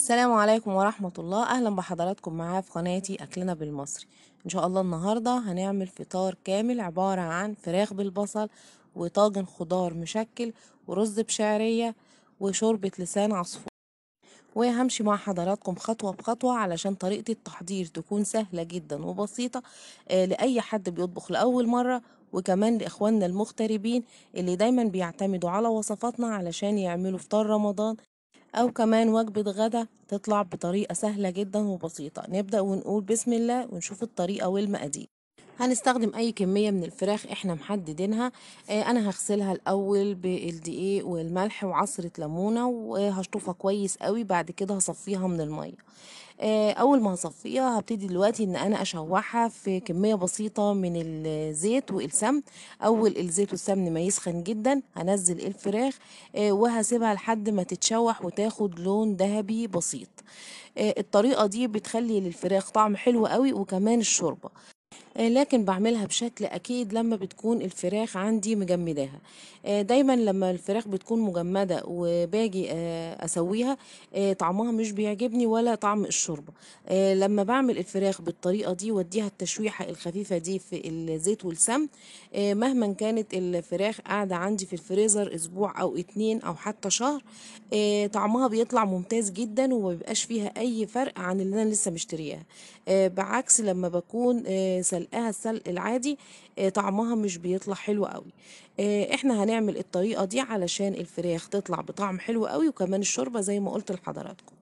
السلام عليكم ورحمة الله أهلا بحضراتكم معايا في قناتي أكلنا بالمصري إن شاء الله النهاردة هنعمل فطار كامل عبارة عن فراخ بالبصل وطاجن خضار مشكل ورز بشعرية وشوربة لسان عصفور وهمشي مع حضراتكم خطوة بخطوة علشان طريقة التحضير تكون سهلة جدا وبسيطة آه، لأي حد بيطبخ لأول مرة وكمان لإخواننا المغتربين اللي دايما بيعتمدوا على وصفاتنا علشان يعملوا فطار رمضان أو كمان وجبة غدا تطلع بطريقة سهلة جدا وبسيطة نبدأ ونقول بسم الله ونشوف الطريقة والمقادير هنستخدم اي كمية من الفراخ احنا محددينها آه، انا هغسلها الاول بالدقيق والملح وعصرة ليمونة وهشطفها كويس قوي بعد كده هصفيها من المية آه، اول ما هصفيها هبتدي دلوقتي ان انا اشوحها في كميه بسيطه من الزيت والسمن اول الزيت والسمن ما يسخن جدا هنزل الفراخ آه، وهسيبها لحد ما تتشوح وتاخد لون ذهبي بسيط آه، الطريقه دي بتخلي للفراخ طعم حلو قوي وكمان الشوربه آه، لكن بعملها بشكل اكيد لما بتكون الفراخ عندي مجمداها آه، دايما لما الفراخ بتكون مجمده وباجي آه، اسويها طعمها مش بيعجبني ولا طعم الشوربه لما بعمل الفراخ بالطريقه دي واديها التشويحه الخفيفه دي في الزيت والسمن مهما كانت الفراخ قاعده عندي في الفريزر اسبوع او اتنين او حتى شهر طعمها بيطلع ممتاز جدا وما فيها اي فرق عن اللي انا لسه مشترياها بعكس لما بكون سلقة سلقها السلق العادي آه، طعمها مش بيطلع حلو قوي آه، احنا هنعمل الطريقه دي علشان الفراخ تطلع بطعم حلو قوي وكمان الشوربه زي ما قلت لحضراتكم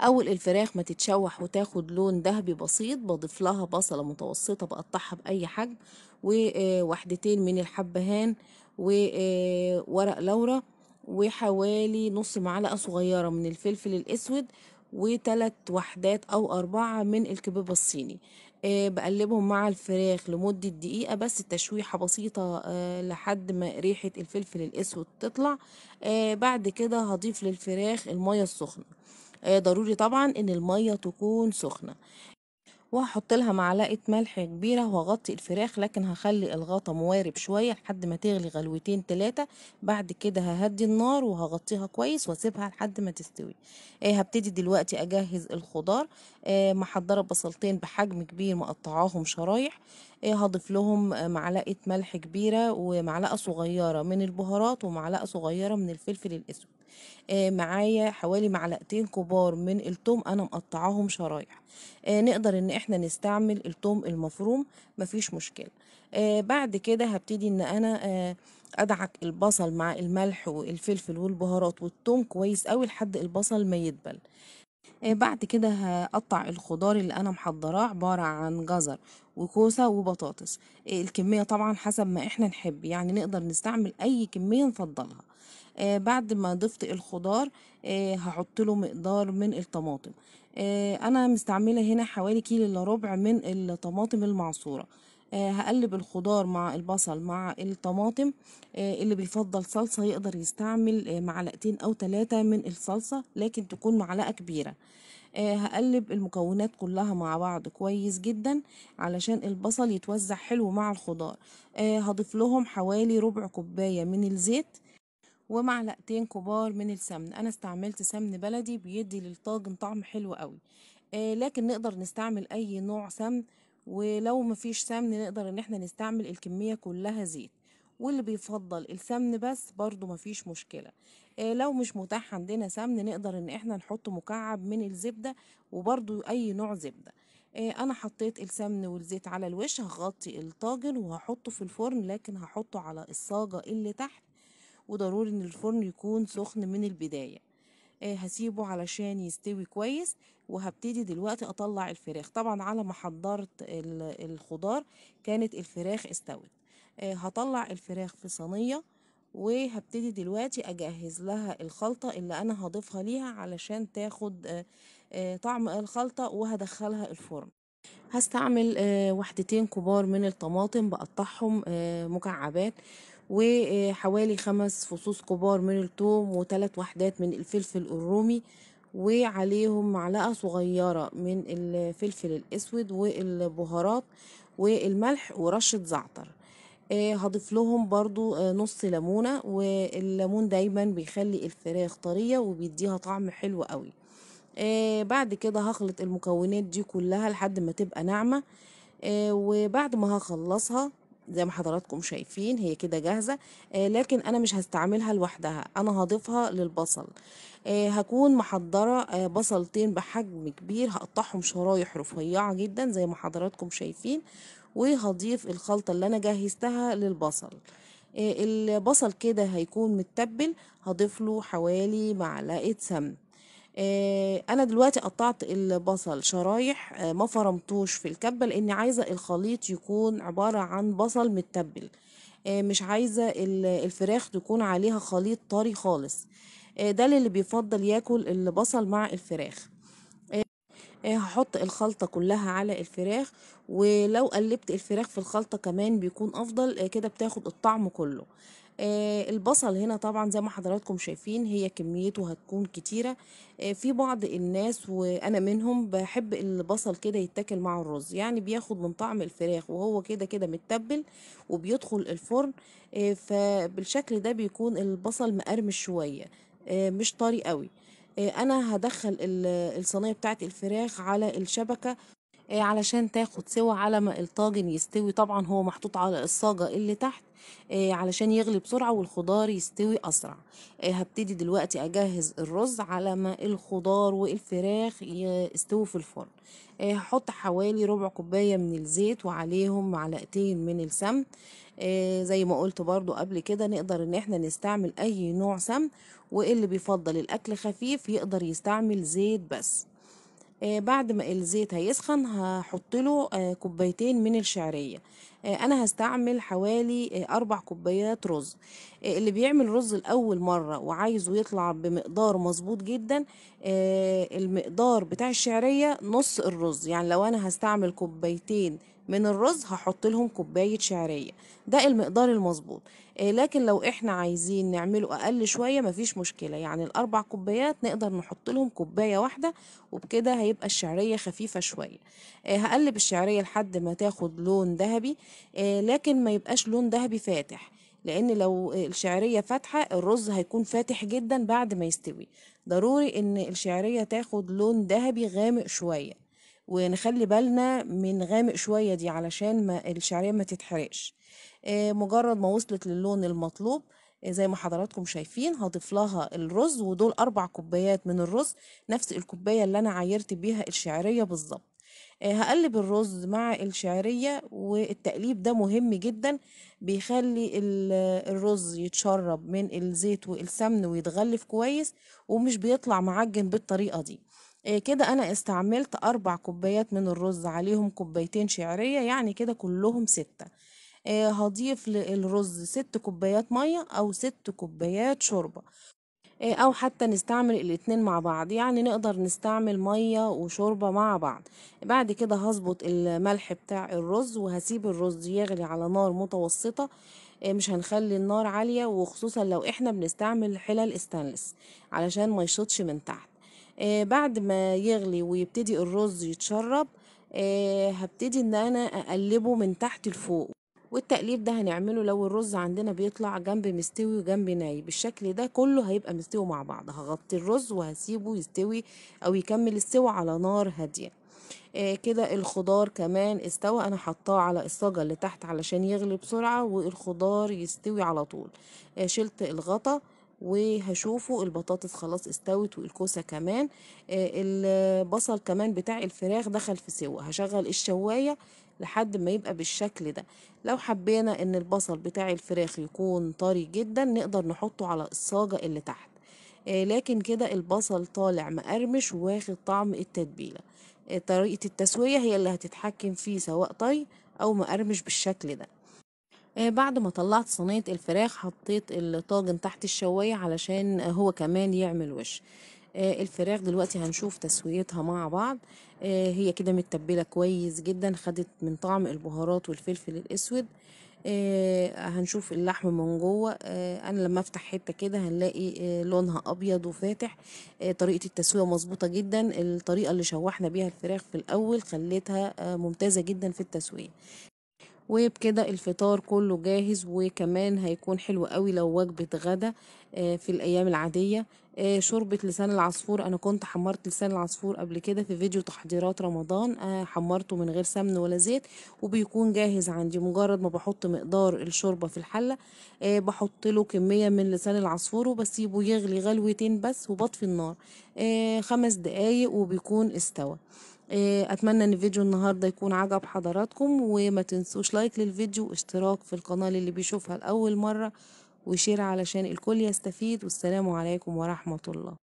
اول الفراخ ما تتشوح وتاخد لون ذهبي بسيط بضيف لها بصله متوسطه بقطعها باي حجم ووحدتين آه، من الحبهان وورق لورا وحوالي نص معلقه صغيره من الفلفل الاسود وثلاث وحدات او اربعه من الكبابه الصيني آه، بقلبهم مع الفراخ لمدة دقيقة بس تشويحة بسيطة آه، لحد ما ريحة الفلفل الأسود تطلع آه، بعد كده هضيف للفراخ المية السخنة ضروري طبعا ان المية تكون سخنة وهحط لها معلقة ملح كبيرة وهغطي الفراخ لكن هخلي الغطا موارب شوية لحد ما تغلي غلوتين تلاتة بعد كده ههدي النار وهغطيها كويس واسيبها لحد ما تستوي آه هبتدي دلوقتي اجهز الخضار آه محضرة بصلتين بحجم كبير مقطعاهم شرايح آه هضيف لهم معلقة ملح كبيرة ومعلقة صغيرة من البهارات ومعلقة صغيرة من الفلفل الاسود آه، معايا حوالي معلقتين كبار من التوم انا مقطعاهم شرايح آه، نقدر ان احنا نستعمل التوم المفروم مفيش مشكله آه، بعد كده هبتدي ان انا ادعك البصل مع الملح والفلفل والبهارات والتوم كويس قوي لحد البصل ما يدبل بعد كده هقطع الخضار اللي انا محضراه عبارة عن جزر وكوسة وبطاطس الكمية طبعا حسب ما احنا نحب يعني نقدر نستعمل اي كمية نفضلها آه، بعد ما ضفت الخضار آه، هحط له مقدار من الطماطم آه، انا مستعمله هنا حوالي كيلو الا ربع من الطماطم المعصوره هقلب الخضار مع البصل مع الطماطم اللي بيفضل صلصة يقدر يستعمل معلقتين أو ثلاثة من الصلصة لكن تكون معلقة كبيرة هقلب المكونات كلها مع بعض كويس جدا علشان البصل يتوزع حلو مع الخضار هضيف لهم حوالي ربع كوباية من الزيت ومعلقتين كبار من السمن انا استعملت سمن بلدي بيدي للطاجن طعم حلو قوي آه لكن نقدر نستعمل اي نوع سمن ولو مفيش سمن نقدر ان احنا نستعمل الكمية كلها زيت واللي بيفضل السمن بس برضو مفيش مشكلة آه لو مش متاح عندنا سمن نقدر ان احنا نحط مكعب من الزبدة وبرضو اي نوع زبدة آه انا حطيت السمن والزيت على الوش هغطي الطاجن وهحطه في الفرن لكن هحطه على الصاجة اللي تحت وضروري ان الفرن يكون سخن من البداية آه، هسيبه علشان يستوي كويس وهبتدي دلوقتي اطلع الفراخ طبعا على ما حضرت الخضار كانت الفراخ استوت آه، هطلع الفراخ في صينيه وهبتدي دلوقتي اجهز لها الخلطة اللي انا هضيفها ليها علشان تاخد آه، طعم الخلطة وهدخلها الفرن هستعمل وحدتين كبار من الطماطم بقطعهم مكعبات وحوالي خمس فصوص كبار من التوم وثلاث وحدات من الفلفل الرومي وعليهم معلقة صغيرة من الفلفل الأسود والبهارات والملح ورشة زعتر آه، هضيف لهم برضو آه، نص ليمونة والليمون دايما بيخلي الفراخ طرية وبيديها طعم حلو قوي آه، بعد كده هخلط المكونات دي كلها لحد ما تبقى ناعمة وبعد ما هخلصها زي ما حضراتكم شايفين هي كده جاهزة آه، لكن أنا مش هستعملها لوحدها أنا هضيفها للبصل آه، هكون محضرة آه، بصلتين بحجم كبير هقطعهم شرايح رفيعة جدا زي ما حضراتكم شايفين وهضيف الخلطة اللي أنا جهزتها للبصل البصل كده هيكون متبل هضيف له حوالي معلقة سمن آه، انا دلوقتي قطعت البصل شرايح آه، ما فرمتوش في الكبه لاني عايزه الخليط يكون عباره عن بصل متبل آه، مش عايزه الفراخ تكون عليها خليط طري خالص ده اللي بيفضل ياكل البصل مع الفراخ هحط الخلطة كلها على الفراخ ولو قلبت الفراخ في الخلطة كمان بيكون أفضل كده بتاخد الطعم كله آه، البصل هنا طبعا زي ما حضراتكم شايفين هي كميته هتكون كتيرة آه، في بعض الناس وأنا منهم بحب البصل كده يتاكل مع الرز يعني بياخد من طعم الفراخ وهو كده كده متبل وبيدخل الفرن آه، فبالشكل ده بيكون البصل مقرمش شوية مش طري قوي انا هدخل الصينيه بتاعت الفراخ على الشبكه آه، علشان تاخد سوى على ما الطاجن يستوي طبعا هو محطوط على الصاجة اللي تحت آه، علشان يغلي بسرعة والخضار يستوي أسرع آه، هبتدي دلوقتي أجهز الرز على ما الخضار والفراخ يستوي في الفرن هحط حوالي ربع كوباية من الزيت وعليهم معلقتين من السمن زي ما قلت برضو قبل كده نقدر ان احنا نستعمل اي نوع سمن واللي بيفضل الاكل خفيف يقدر يستعمل زيت بس آه، بعد ما الزيت هيسخن هحط له آه، كوبايتين من الشعريه آه، انا هستعمل حوالي اربع كوبايات رز اللي بيعمل رز لاول مره وعايزه يطلع بمقدار مظبوط جدا المقدار بتاع الشعريه نص الرز يعني لو انا هستعمل كوبايتين من الرز هحط لهم كوبايه شعريه ده المقدار المظبوط آه، لكن لو احنا عايزين نعمله اقل شويه مفيش مشكله يعني الاربع كوبايات نقدر نحط لهم كوبايه واحده وبكده هيبقى الشعريه خفيفه شويه آه، هقلب الشعريه لحد ما تاخد لون ذهبي آه، لكن ما يبقاش لون ذهبي فاتح لان لو الشعريه فاتحه الرز هيكون فاتح جدا بعد ما يستوي ضروري ان الشعريه تاخد لون ذهبي غامق شويه ونخلي بالنا من غامق شويه دي علشان ما الشعريه ما تتحرقش آه، مجرد ما وصلت للون المطلوب آه، زي ما حضراتكم شايفين هضيف لها الرز ودول أربع كوبايات من الرز نفس الكوباية اللي أنا عايرت بيها الشعرية بالظبط آه، هقلب الرز مع الشعرية والتقليب ده مهم جدا بيخلي الرز يتشرب من الزيت والسمن ويتغلف كويس ومش بيطلع معجن بالطريقة دي كده أنا استعملت أربع كوبايات من الرز عليهم كوبايتين شعرية يعني كده كلهم ستة آه، هضيف للرز ست كوبايات مية أو ست كوبايات شوربة آه، أو حتى نستعمل الاتنين مع بعض يعني نقدر نستعمل مية وشوربة مع بعض بعد كده هظبط الملح بتاع الرز وهسيب الرز يغلي على نار متوسطة آه، مش هنخلي النار عالية وخصوصا لو احنا بنستعمل حلل استانلس علشان ما يشطش من تحت بعد ما يغلي ويبتدي الرز يتشرب هبتدي ان انا اقلبه من تحت لفوق والتقليب ده هنعمله لو الرز عندنا بيطلع جنب مستوي وجنب ناي بالشكل ده كله هيبقى مستوي مع بعض هغطي الرز وهسيبه يستوي او يكمل السوى على نار هاديه آه كده الخضار كمان استوى انا حطاه على الصاجه اللي تحت علشان يغلي بسرعه والخضار يستوي على طول آه شلت الغطا وهشوفه البطاطس خلاص استوت والكوسة كمان آه البصل كمان بتاع الفراخ دخل في سوا هشغل الشواية لحد ما يبقى بالشكل ده لو حبينا ان البصل بتاع الفراخ يكون طري جدا نقدر نحطه على الصاجة اللي تحت آه، لكن كده البصل طالع مقرمش وواخد طعم التتبيلة آه، طريقة التسوية هي اللي هتتحكم فيه سواء طري او مقرمش بالشكل ده آه، بعد ما طلعت صينية الفراخ حطيت الطاجن تحت الشواية علشان هو كمان يعمل وش آه، الفراخ دلوقتي هنشوف تسويتها مع بعض آه، هي كده متبلة كويس جدا خدت من طعم البهارات والفلفل الاسود آه، هنشوف اللحم من جوه انا لما افتح حته كده هنلاقي لونها ابيض وفاتح طريقه التسويه مظبوطه جدا الطريقه اللي شوحنا بيها الفراخ في الاول خليتها ممتازه جدا في التسويه وبكده الفطار كله جاهز وكمان هيكون حلو قوي لو وجبه غدا في الايام العاديه آه، شوربة لسان العصفور أنا كنت حمرت لسان العصفور قبل كده في فيديو تحضيرات رمضان آه، حمرته من غير سمن ولا زيت وبيكون جاهز عندي مجرد ما بحط مقدار الشوربة في الحلة آه، بحط له كمية من لسان العصفور وبسيبه يغلي غلوتين بس وبطفي النار خمس دقايق وبيكون استوى اتمنى ان فيديو النهارده يكون عجب حضراتكم وما تنسوش لايك للفيديو واشتراك في القناه اللي بيشوفها لاول مره وشير علشان الكل يستفيد والسلام عليكم ورحمة الله